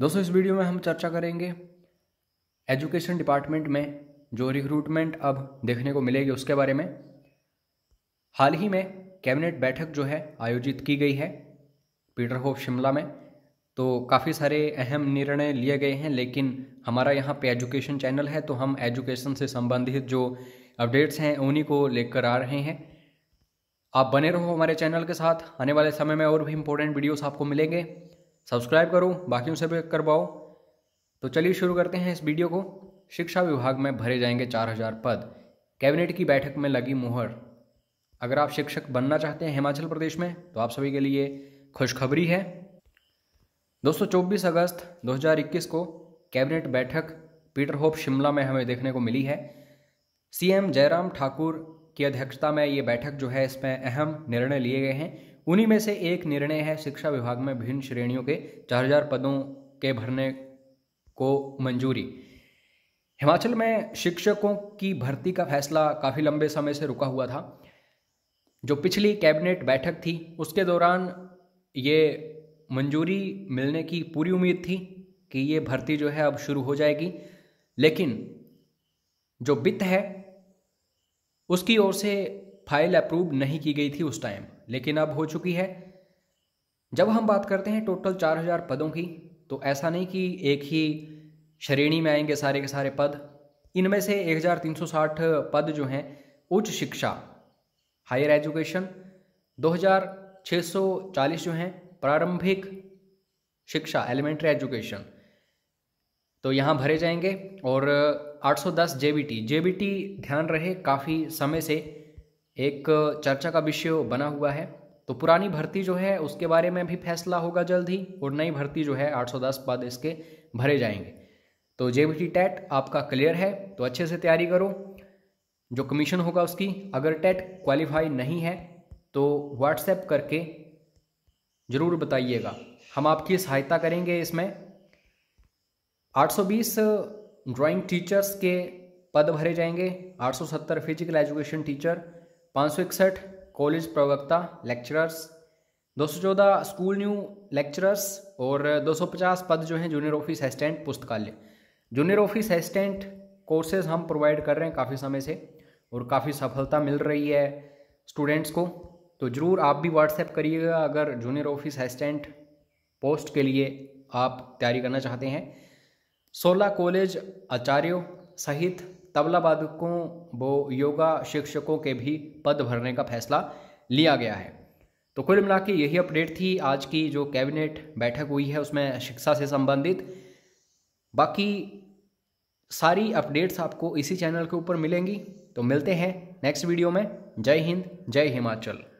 दोस्तों इस वीडियो में हम चर्चा करेंगे एजुकेशन डिपार्टमेंट में जो रिक्रूटमेंट अब देखने को मिलेगी उसके बारे में हाल ही में कैबिनेट बैठक जो है आयोजित की गई है पीटर होफ शिमला में तो काफ़ी सारे अहम निर्णय लिए गए हैं लेकिन हमारा यहाँ पे एजुकेशन चैनल है तो हम एजुकेशन से संबंधित जो अपडेट्स हैं उन्हीं को लेकर आ रहे हैं आप बने रहो हमारे चैनल के साथ आने वाले समय में और भी इम्पोर्टेंट वीडियोस आपको मिलेंगे सब्सक्राइब करो बाकी से भी करवाओ तो चलिए शुरू करते हैं इस वीडियो को शिक्षा विभाग में भरे जाएंगे चार हजार पद कैबिनेट की बैठक में लगी मुहर अगर आप शिक्षक बनना चाहते हैं हिमाचल प्रदेश में तो आप सभी के लिए खुशखबरी है दोस्तों 24 अगस्त 2021 को कैबिनेट बैठक पीटर होप शिमला में हमें देखने को मिली है सीएम जयराम ठाकुर की अध्यक्षता में ये बैठक जो है इसमें अहम निर्णय लिए गए हैं उन्हीं में से एक निर्णय है शिक्षा विभाग में भिन्न श्रेणियों के हजार पदों के भरने को मंजूरी हिमाचल में शिक्षकों की भर्ती का फैसला काफ़ी लंबे समय से रुका हुआ था जो पिछली कैबिनेट बैठक थी उसके दौरान ये मंजूरी मिलने की पूरी उम्मीद थी कि ये भर्ती जो है अब शुरू हो जाएगी लेकिन जो वित्त है उसकी ओर से फाइल अप्रूव नहीं की गई थी उस टाइम लेकिन अब हो चुकी है जब हम बात करते हैं टोटल चार हज़ार पदों की तो ऐसा नहीं कि एक ही श्रेणी में आएंगे सारे के सारे पद इनमें से 1360 पद जो हैं उच्च शिक्षा हायर एजुकेशन 2640 जो हैं प्रारंभिक शिक्षा एलिमेंट्री एजुकेशन तो यहाँ भरे जाएंगे और 810 बी टी ध्यान रहे काफ़ी समय से एक चर्चा का विषय बना हुआ है तो पुरानी भर्ती जो है उसके बारे में भी फैसला होगा जल्द ही और नई भर्ती जो है 810 पद इसके भरे जाएंगे तो जेबीटी टेट आपका क्लियर है तो अच्छे से तैयारी करो जो कमीशन होगा उसकी अगर टेट क्वालिफाई नहीं है तो व्हाट्सएप करके ज़रूर बताइएगा हम आपकी सहायता करेंगे इसमें 820 ड्राइंग टीचर्स के पद भरे जाएंगे 870 फिजिकल एजुकेशन टीचर पाँच कॉलेज प्रवक्ता लेक्चरर्स 214 स्कूल न्यू लेक्चरर्स और 250 पद जो हैं जूनियर ऑफिस असिस्टेंट पुस्तकालय जूनियर ऑफिस असिस्टेंट कोर्सेज हम प्रोवाइड कर रहे हैं काफ़ी समय से और काफ़ी सफलता मिल रही है स्टूडेंट्स को तो ज़रूर आप भी व्हाट्सएप करिएगा अगर जूनियर ऑफिस असिस्टेंट पोस्ट के लिए आप तैयारी करना चाहते हैं सोलह कॉलेज आचार्यों सहित तबला वादकों व योगा शिक्षकों के भी पद भरने का फैसला लिया गया है तो कुल मिला के यही अपडेट थी आज की जो कैबिनेट बैठक हुई है उसमें शिक्षा से संबंधित बाकी सारी अपडेट्स आपको इसी चैनल के ऊपर मिलेंगी तो मिलते हैं नेक्स्ट वीडियो में जय हिंद जय हिमाचल